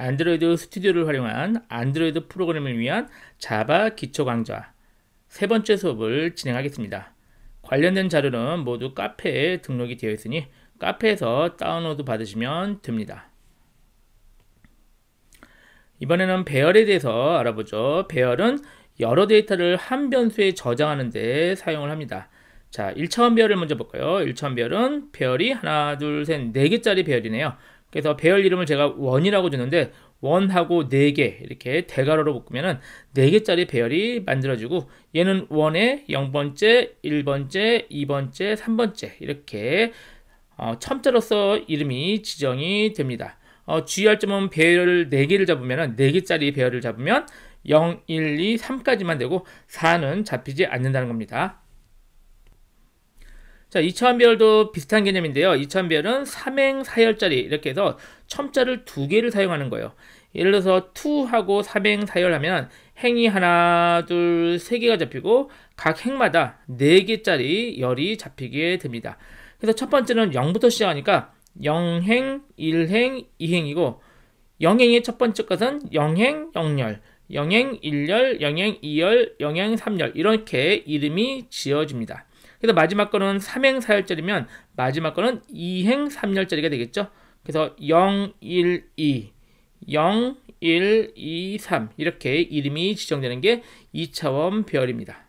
안드로이드 스튜디오를 활용한 안드로이드 프로그램을 위한 자바 기초 강좌 세 번째 수업을 진행하겠습니다. 관련된 자료는 모두 카페에 등록이 되어 있으니 카페에서 다운로드 받으시면 됩니다. 이번에는 배열에 대해서 알아보죠. 배열은 여러 데이터를 한 변수에 저장하는 데 사용을 합니다. 자, 1차원 배열을 먼저 볼까요? 1차원 배열은 배열이 하나, 둘, 셋, 네 개짜리 배열이네요. 그래서 배열 이름을 제가 원이라고 주는데 원하고 네 개 이렇게 대괄호로 묶으면은 4개짜리 배열이 만들어지고 얘는 원의 0번째, 1번째, 2번째, 3번째 이렇게 어, 첨자로서 이름이 지정이 됩니다. 어, 주의 점은 배열 4개를 잡으면 4개짜리 배열을 잡으면 0, 1, 2, 3까지만 되고 4는 잡히지 않는다는 겁니다. 자, 2차원별도 비슷한 개념인데요. 2차원별은 삼행 사열짜리 이렇게 해서 첨자를 두 개를 사용하는 거예요. 예를 들어서 투하고 삼행 사열하면 행이 하나, 둘, 세 개가 잡히고 각 행마다 네 개짜리 열이 잡히게 됩니다. 그래서 첫 번째는 0부터 시작하니까 0행, 1행, 2행이고 0행의 첫 번째 것은 0행, 0열, 0행, 1열, 0행, 2열, 0행, 3열 이렇게 이름이 지어집니다. 그래서 마지막 거는 3행 4열짜리면 마지막 거는 2행 3열짜리가 되겠죠. 그래서 0, 1, 2, 0, 1, 2, 3 이렇게 이름이 지정되는 게 2차원 배열입니다.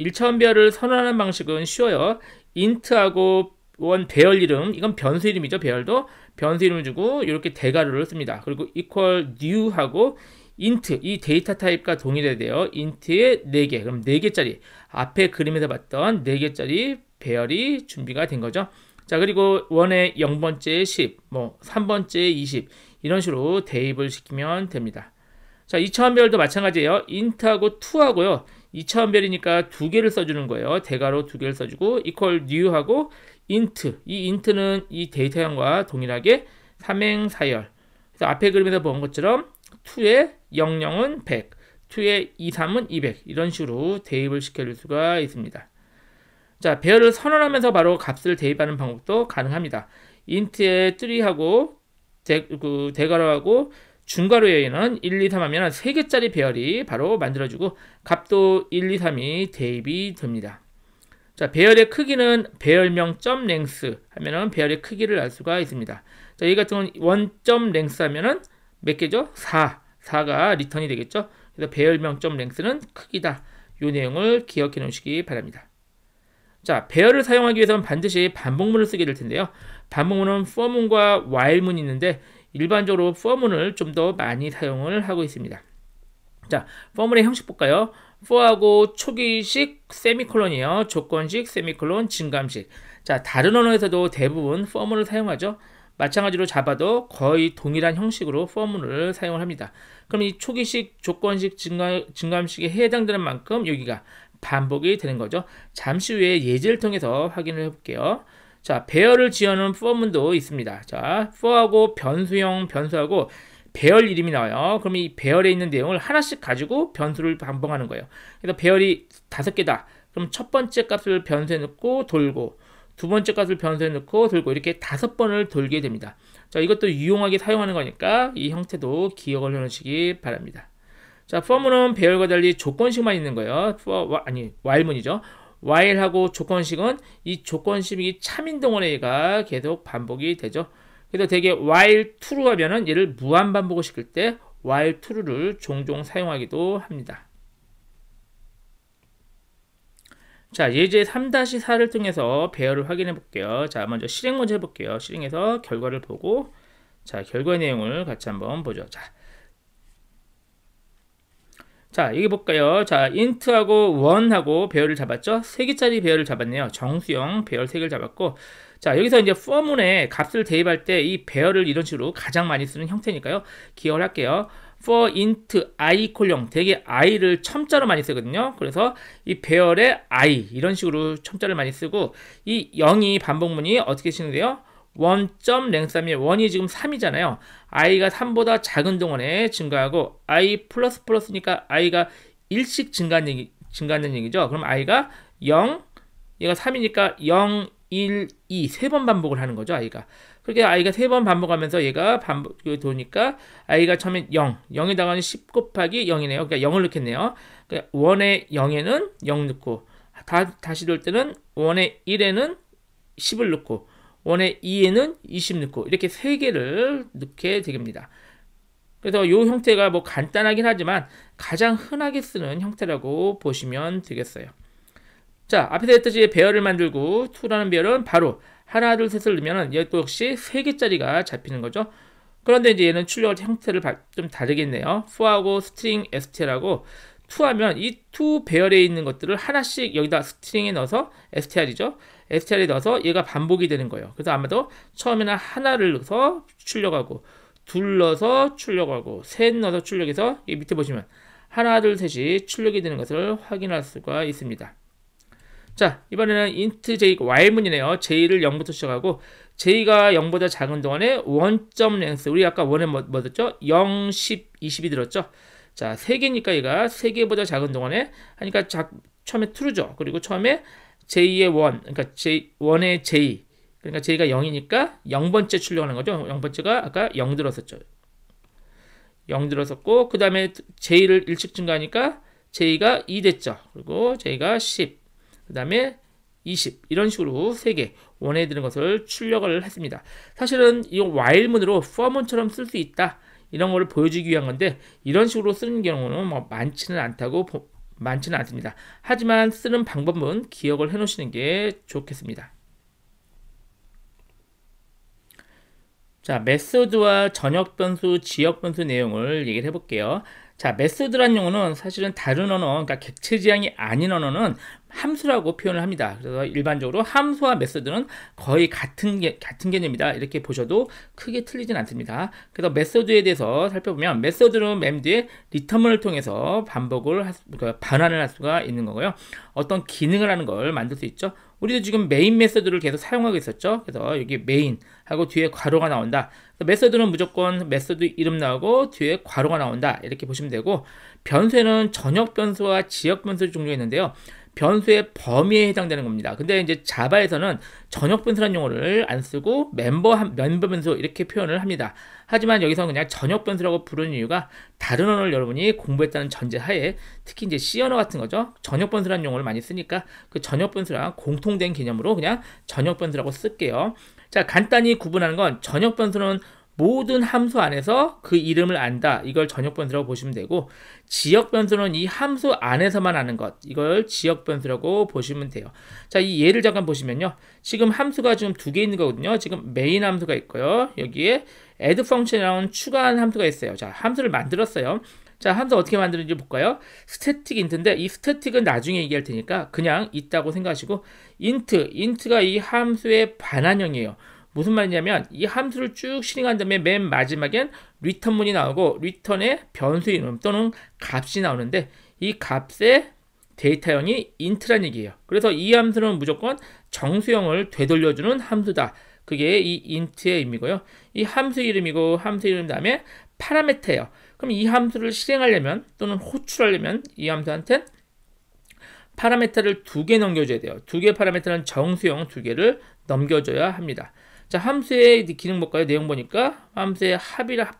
1차원 배열을 선언하는 방식은 쉬워요. 인트하고 원 배열 이름, 이건 변수 이름이죠. 배열도 변수 이름을 주고 이렇게 대괄호를 씁니다. 그리고 equal new하고 인트 이 데이터 타입과 동일해야 돼요. 인트의 4개 그럼 4개짜리 앞에 그림에서 봤던 4개짜리 배열이 준비가 된 거죠. 자 그리고 원의 0번째 10, 뭐 3번째 20 이런 식으로 대입을 시키면 됩니다. 자2차원별도 마찬가지예요. 인트하고 투하고요. 2차원별이니까두 개를 써주는 거예요. 대괄호 두 개를 써주고 equal new하고 int 이 int는 이 데이터형과 동일하게 삼행사열 그래서 앞에 그림에서 본 것처럼 2의 00은 100, 2의 23은 200 이런 식으로 대입을 시켜줄 수가 있습니다. 자, 배열을 선언하면서 바로 값을 대입하는 방법도 가능합니다. 인트의 3하고 대, 그 대괄호하고 중괄호 여인은 1, 2, 3 하면 3개짜리 배열이 바로 만들어지고 값도 1, 2, 3이 대입이 됩니다. 자, 배열의 크기는 배열명 점 랭스 하면은 배열의 크기를 알 수가 있습니다. 자, 이 같은 경우 원점 랭스 하면은 몇 개죠? 4. 4가 리턴이 되겠죠? 그래서 배열명점 랭스는 크기다. 요 내용을 기억해 놓으시기 바랍니다. 자, 배열을 사용하기 위해서는 반드시 반복문을 쓰게 될 텐데요. 반복문은 for문과 while문이 있는데 일반적으로 for문을 좀 더 많이 사용을 하고 있습니다. 자, for문의 형식 볼까요? for하고 초기식 세미콜론이에요. 조건식, 세미콜론, 증감식. 자, 다른 언어에서도 대부분 for문을 사용하죠. 마찬가지로 자바도 거의 동일한 형식으로 포문을 사용을 합니다. 그럼 이 초기식 조건식 증가 증감식에 해당되는 만큼 여기가 반복이 되는 거죠. 잠시 후에 예제를 통해서 확인을 해볼게요. 자, 배열을 지어놓은 포문도 있습니다. 자, for하고 변수형 변수하고 배열 이름이 나와요. 그럼 이 배열에 있는 내용을 하나씩 가지고 변수를 반복하는 거예요. 그래서 배열이 다섯 개다. 그럼 첫 번째 값을 변수에 넣고 돌고 두 번째 값을 변수에 넣고 돌고 이렇게 다섯 번을 돌게 됩니다. 자, 이것도 유용하게 사용하는 거니까 이 형태도 기억을 해놓으시기 바랍니다. 자, 펌은 배열과 달리 조건식만 있는 거예요. for, 아니, 와 h 문이죠와일하고 조건식은 이 조건식이 참인동원의가 계속 반복이 되죠. 그래서 되게 while true하면은 얘를 무한 반복을 시킬 때 while true를 종종 사용하기도 합니다. 자, 예제 3-4를 통해서 배열을 확인해 볼게요. 자, 먼저 실행 먼저 해볼게요. 실행해서 결과를 보고, 자, 결과 내용을 같이 한번 보죠. 자, 자, 여기 볼까요? 자, i n t 하고 원하고 배열을 잡았죠? 3개짜리 배열을 잡았네요. 정수형 배열 3개를 잡았고, 자, 여기서 이제 포문에 값을 대입할 때 이 배열을 이런 식으로 가장 많이 쓰는 형태니까요. 기억을 할게요. for int i 콜령 대개 i를 첨자로 많이 쓰거든요. 그래서 이 배열에 i 이런 식으로 첨자를 많이 쓰고 이 0이 반복문이 어떻게 쓰는데요? 원점 랭삼이 원이 지금 3이잖아요. i가 3보다 작은 동원에 증가하고 i 플러스 플러스니까 i가 1씩 증가한 얘기, 증가하는 얘기죠. 그럼 i가 0, 얘가 3이니까 0, 1, 2세 번 반복을 하는 거죠. i가. 그렇게 아이가 세 번 반복하면서 얘가 반복 그 도니까 아이가 처음에 0, 0에다가는 10 곱하기 0이네요. 그러니까 0을 넣겠네요. 그러니까 1에 0에는 0 넣고 다, 다시 돌 때는 1에 1에는 10을 넣고 1에 2에는 20 넣고 이렇게 세 개를 넣게 됩니다. 그래서 요 형태가 뭐 간단하긴 하지만 가장 흔하게 쓰는 형태라고 보시면 되겠어요. 자, 앞에서 했듯이 배열을 만들고 2라는 배열은 바로 하나, 둘, 셋을 넣으면 얘또 역시 세개짜리가 잡히는 거죠. 그런데 이제 얘는 출력 형태를 좀 다르겠네요. 4하고 스트링 STR하고 투하면 이 투 배열에 있는 것들을 하나씩 여기다 스트링에 넣어서 STR이죠. STR에 넣어서 얘가 반복이 되는 거예요. 그래서 아마도 처음에는 하나를 넣어서 출력하고 둘 넣어서 출력하고 셋 넣어서 출력해서 밑에 보시면 하나 둘 셋이 출력이 되는 것을 확인할 수가 있습니다. 자, 이번에는 인트 j 와일문이네요. j를 0부터 시작하고 j가 0보다 작은 동안에 원점 랭스 우리 아까 원에 뭐, 뭐 듣죠? 0, 10, 20이 들었죠? 자, 3개니까 얘가 3개보다 작은 동안에 하니까 작, 처음에 true죠. 그리고 처음에 j의 원, 그러니까 j, 원의 j 그러니까 j가 0이니까 0번째 출력하는 거죠. 0번째가 아까 0 들었었죠. 0 들었었고 그 다음에 j를 일찍 증가하니까 j가 2 됐죠. 그리고 j가 10그 다음에 20 이런 식으로 3개 원해 드는 것을 출력을 했습니다. 사실은 이 while문으로 for문처럼 쓸 수 있다 이런 걸 보여주기 위한 건데 이런 식으로 쓰는 경우는 뭐 많지는 않다고 많지는 않습니다. 하지만 쓰는 방법은 기억을 해놓으시는 게 좋겠습니다. 자, 메소드와 전역 변수, 지역 변수 내용을 얘기를 해볼게요. 자, 메소드란 용어는 사실은 다른 언어, 그러니까 객체 지향이 아닌 언어는 함수라고 표현을 합니다. 그래서 일반적으로 함수와 메소드는 거의 같은 게, 같은 개념이다. 이렇게 보셔도 크게 틀리진 않습니다. 그래서 메소드에 대해서 살펴보면 메소드는 맨 뒤에 리턴을 통해서 반복을 할 그러니까 반환을 할 수가 있는 거고요. 어떤 기능을 하는 걸 만들 수 있죠. 우리도 지금 메인 메서드를 계속 사용하고 있었죠. 그래서 여기 메인 하고 뒤에 괄호가 나온다. 메서드는 무조건 메서드 이름 나오고 뒤에 괄호가 나온다. 이렇게 보시면 되고 변수에는 전역 변수와 지역 변수 를종료했는데요 변수의 범위에 해당되는 겁니다. 근데 이제 자바에서는 전역 변수란 용어를 안 쓰고 멤버 멤버 변수 이렇게 표현을 합니다. 하지만 여기서 그냥 전역 변수라고 부르는 이유가 다른 언어를 여러분이 공부했다는 전제하에 특히 이제 C 언어 같은 거죠. 전역 변수란 용어를 많이 쓰니까 그 전역 변수랑 공통된 개념으로 그냥 전역 변수라고 쓸게요. 자, 간단히 구분하는 건 전역 변수는 모든 함수 안에서 그 이름을 안다. 이걸 전역 변수라고 보시면 되고 지역 변수는 이 함수 안에서만 아는 것. 이걸 지역 변수라고 보시면 돼요. 자, 이 예를 잠깐 보시면요. 지금 함수가 지금 두 개 있는 거거든요. 지금 메인 함수가 있고요. 여기에 add function이라는 추가한 함수가 있어요. 자, 함수를 만들었어요. 자, 함수 어떻게 만드는지 볼까요? s 스태틱 인트인데 이 s t a t i c 은 나중에 얘기할 테니까 그냥 있다고 생각하시고 i 인트, 인트가 이 함수의 반환형이에요. 무슨 말이냐면 이 함수를 쭉 실행한 다음에 맨 마지막엔 리턴문이 나오고 리턴의 변수 이름 또는 값이 나오는데 이 값의 데이터형이 인트란 얘기예요. 그래서 이 함수는 무조건 정수형을 되돌려주는 함수다. 그게 이 인트의 의미고요. 이 함수 이름이고 함수 이름 다음에 파라메터예요. 그럼 이 함수를 실행하려면 또는 호출하려면 이함수한테 파라메터를 두 개 넘겨줘야 돼요. 두 개 파라메터는 정수형 두 개를 넘겨줘야 합니다. 자, 함수의 기능 볼까요? 내용 보니까 함수의 합이라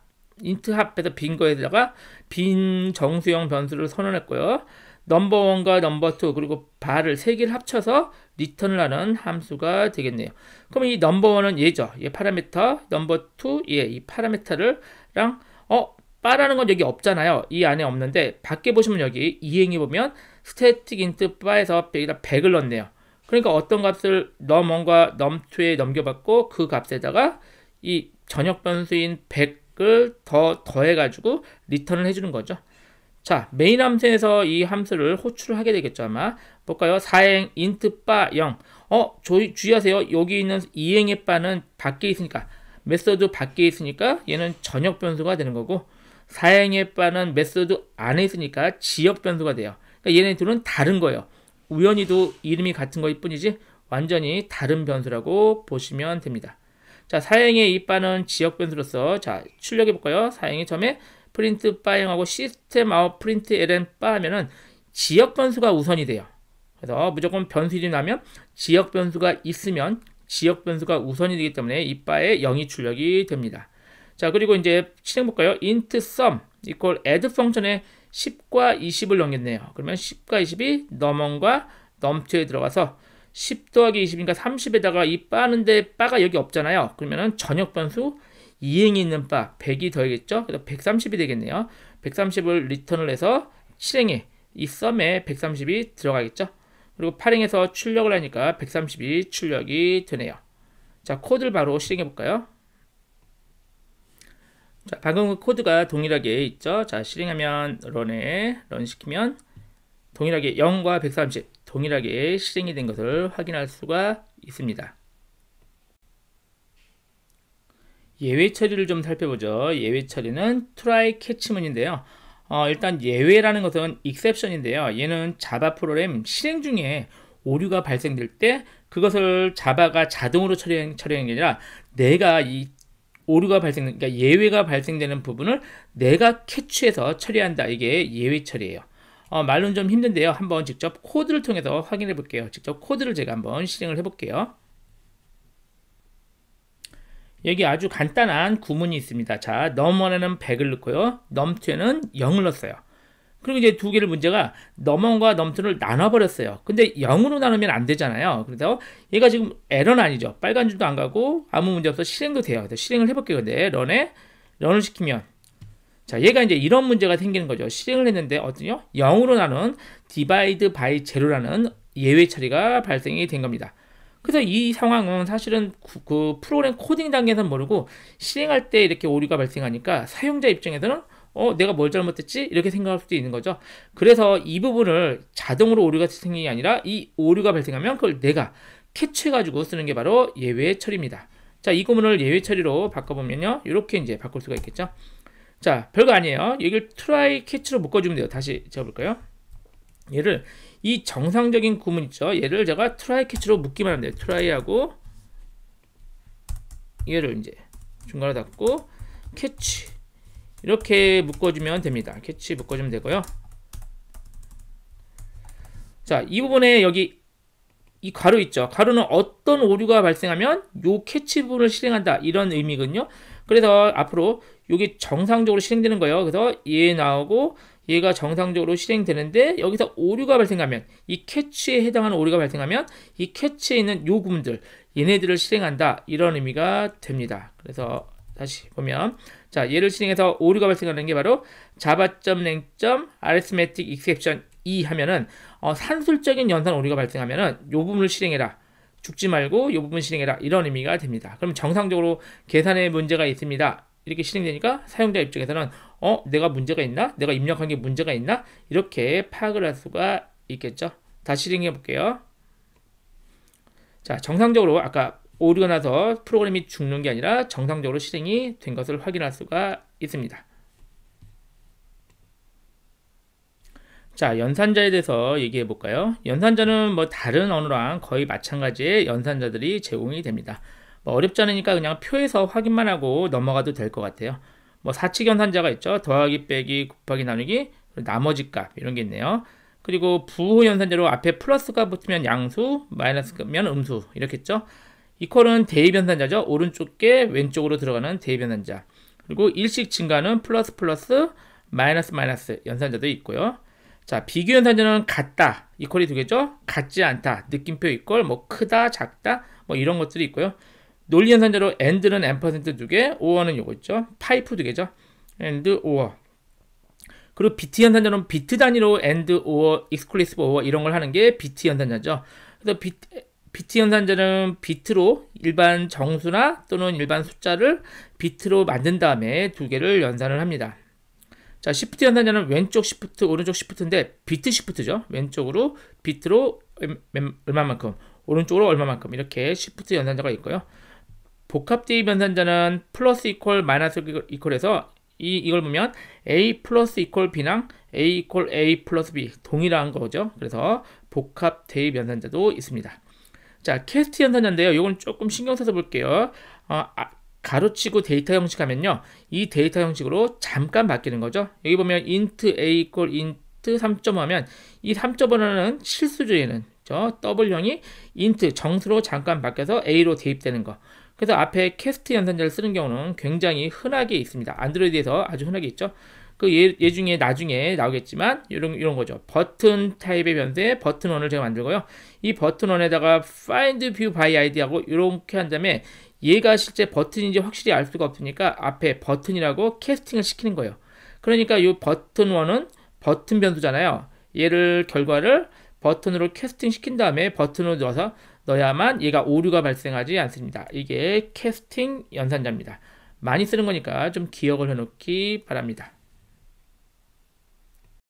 인트 합에서빈 거에다가 빈 정수형 변수를 선언했고요. 넘버 원과 넘버 투 그리고 바를 세 개를 합쳐서 리턴을 하는 함수가 되겠네요. 그럼 이 넘버 원은 얘죠. 얘 파라미터, 넘버 투 얘이 파라미터를랑 어 바라는 건 여기 없잖아요. 이 안에 없는데 밖에 보시면 여기 이행해 보면 스태틱 인트 바에서 여기다 100을 넣네요. 었 그러니까 어떤 값을 너 뭔가 넘투에 넘겨받고 그 값에다가 이 전역 변수인 100을 더 더해가지고 리턴을 해주는 거죠. 자, 메인 함수에서 이 함수를 호출을 하게 되겠죠, 아마. 볼까요? 4행 인트, 바 0. 어, 조이, 주의하세요. 여기 있는 2행의 바는 밖에 있으니까, 메서드 밖에 있으니까 얘는 전역 변수가 되는 거고, 4행의 바는 메서드 안에 있으니까 지역 변수가 돼요. 그러니까 얘네 둘은 다른 거예요. 우연히도 이름이 같은 것일 뿐이지 완전히 다른 변수라고 보시면 됩니다. 자, 사행의 이빠는 지역 변수로서 자, 출력해 볼까요? 사행의 점에 프린트 빠행하고 시스템 아웃 프린트 ln 빠 하면은 지역 변수가 우선이 돼요. 그래서 무조건 변수 이름 나면 지역 변수가 있으면 지역 변수가 우선이 되기 때문에 이빠에 0이 출력이 됩니다. 자, 그리고 이제 실행 볼까요? int sum equal add 펑션에 10과 20을 넘겼네요. 그러면 10과 20이 넘원과 넘투에 들어가서 10 더하기 20이니까 30에다가 이 빠는데 빠가 여기 없잖아요. 그러면은 전역 변수 2행이 있는 빠 100이 더해겠죠. 그래서 130이 되겠네요. 130을 리턴을 해서 7행에 이 썸에 130이 들어가겠죠. 그리고 8행에서 출력을 하니까 130이 출력이 되네요. 자, 코드를 바로 실행해 볼까요? 자, 방금 그 코드가 동일하게 있죠. 자, 실행하면 런에 런 시키면 동일하게 0과 130 동일하게 실행이 된 것을 확인할 수가 있습니다. 예외 처리를 좀 살펴보죠. 예외 처리는 try catch문인데요. 어, 일단 예외라는 것은 exception인데요. 얘는 자바 프로그램 실행 중에 오류가 발생될 때 그것을 자바가 자동으로 처리하는 게 아니라 내가 이 오류가 발생, 그러니까 예외가 발생되는 부분을 내가 캐치해서 처리한다. 이게 예외 처리예요. 어, 말로는 좀 힘든데요. 한번 직접 코드를 통해서 확인해 볼게요. 직접 코드를 제가 한번 실행을 해 볼게요. 여기 아주 간단한 구문이 있습니다. 자, 넘원에는 100을 넣고요. 넘투에는 0을 넣었어요. 그리고 이제 두 개를 문제가 넘언과 넘튼을 나눠버렸어요. 근데 0으로 나누면 안 되잖아요. 그래서 얘가 지금 에러는 아니죠. 빨간 줄도 안 가고 아무 문제 없어 실행도 돼요. 그래서 실행을 해볼게요. 근데 런에 런을 시키면 자 얘가 이제 이런 문제가 생기는 거죠. 실행을 했는데 어떤요? 0으로 나눈 divide by z 라는 예외 처리가 발생이 된 겁니다. 그래서 이 상황은 사실은 그 프로그램 코딩 단계에서는 모르고 실행할 때 이렇게 오류가 발생하니까 사용자 입장에서는 어, 내가 뭘 잘못했지? 이렇게 생각할 수도 있는 거죠. 그래서 이 부분을 자동으로 오류가 생긴게 아니라 이 오류가 발생하면 그걸 내가 캐치해가지고 쓰는 게 바로 예외 처리입니다. 자, 이 구문을 예외 처리로 바꿔보면요. 이렇게 이제 바꿀 수가 있겠죠. 자, 별거 아니에요. 이걸 try catch로 묶어주면 돼요. 다시 지어볼까요? 얘를 이 정상적인 구문 있죠. 얘를 제가 try catch로 묶기만 하면 돼요. try하고 얘를 이제 중간에 닫고 캐치 이렇게 묶어주면 됩니다. 캐치 묶어주면 되고요. 자, 이 부분에 여기 이 가로 있죠. 가로는 어떤 오류가 발생하면 요 캐치 부분을 실행한다. 이런 의미거든요. 그래서 앞으로 요게 정상적으로 실행되는 거예요. 그래서 얘 나오고 얘가 정상적으로 실행되는데 여기서 오류가 발생하면 이 캐치에 해당하는 오류가 발생하면 이 캐치에 있는 요 부분들 얘네들을 실행한다. 이런 의미가 됩니다. 그래서 다시 보면 자, 얘를 실행해서 오류가 발생하는 게 바로 자바점 a l a r i t h m e t i c 점알 exception e 하면은 어, 산술적인 연산 오류가 발생하면은 요 부분을 실행해라. 죽지 말고 요 부분 실행해라. 이런 의미가 됩니다. 그럼 정상적으로 계산에 문제가 있습니다. 이렇게 실행되니까 사용자 입장에서는 어, 내가 문제가 있나? 내가 입력한 게 문제가 있나? 이렇게 파악을 할 수가 있겠죠. 다시 실행해 볼게요. 자, 정상적으로 아까 오류가 나서 프로그램이 죽는 게 아니라 정상적으로 실행이 된 것을 확인할 수가 있습니다. 자, 연산자에 대해서 얘기해 볼까요? 연산자는 뭐 다른 언어랑 거의 마찬가지의 연산자들이 제공이 됩니다. 뭐 어렵지 않으니까 그냥 표에서 확인만 하고 넘어가도 될 것 같아요. 뭐 사칙 연산자가 있죠. 더하기, 빼기, 곱하기, 나누기, 나머지 값 이런 게 있네요. 그리고 부호 연산자로 앞에 플러스가 붙으면 양수, 마이너스면 음수 이렇게 있죠. 이퀄은 대입 변산자죠오른쪽께 왼쪽으로 들어가는 대입 변산자 그리고 일식 증가는 플러스 플러스 마이너스 마이너스 연산자도 있고요. 자, 비교 연산자는 같다. 이퀄이 두 개죠. 같지 않다. 느낌표 이퀄 뭐 크다, 작다. 뭐 이런 것들이 있고요. 논리 연산자로 and는 n% 두 개, or는 요거 있죠. 파이프 두 개죠. a 드 오어. 그리고 비트 연산자는 비트 단위로 and or, e x c l u s i 이런 걸 하는 게 비트 연산자죠. 그래서 비트 비트 연산자는 비트로 일반 정수나 또는 일반 숫자를 비트로 만든 다음에 두 개를 연산을 합니다. 자, 시프트 연산자는 왼쪽 시프트, 오른쪽 시프트인데 비트 시프트죠. 왼쪽으로 비트로 음, 음, 얼마만큼, 오른쪽으로 얼마만큼 이렇게 시프트 연산자가 있고요. 복합 대입 연산자는 플러스 이퀄 마이너스 이퀄에서 이, 이걸 보면 a 플러스 이퀄 b랑 a 이퀄 a 플러스 b 동일한 거죠. 그래서 복합 대입 연산자도 있습니다. 자, 캐스트 연산자인데요. 이건 조금 신경 써서 볼게요. 어, 아, 가로치고 데이터 형식 하면요. 이 데이터 형식으로 잠깐 바뀌는 거죠. 여기 보면 int a int 3.5 하면 이 3.5라는 실수조에는 저 W형이 int 정수로 잠깐 바뀌어서 A로 대입되는 거. 그래서 앞에 캐스트 연산자를 쓰는 경우는 굉장히 흔하게 있습니다. 안드로이드에서 아주 흔하게 있죠. 그예 예 중에 나중에 나오겠지만 이런 이런 거죠. 버튼 타입의 변수에 버튼원을 제가 만들고요. 이 버튼원에다가 find view by id하고 이렇게 한 다음에 얘가 실제 버튼인지 확실히 알 수가 없으니까 앞에 버튼이라고 캐스팅을 시키는 거예요. 그러니까 이 버튼원은 버튼 변수잖아요. 얘를 결과를 버튼으로 캐스팅 시킨 다음에 버튼으로 넣어서 넣어야만 얘가 오류가 발생하지 않습니다. 이게 캐스팅 연산자입니다. 많이 쓰는 거니까 좀 기억을 해놓기 바랍니다.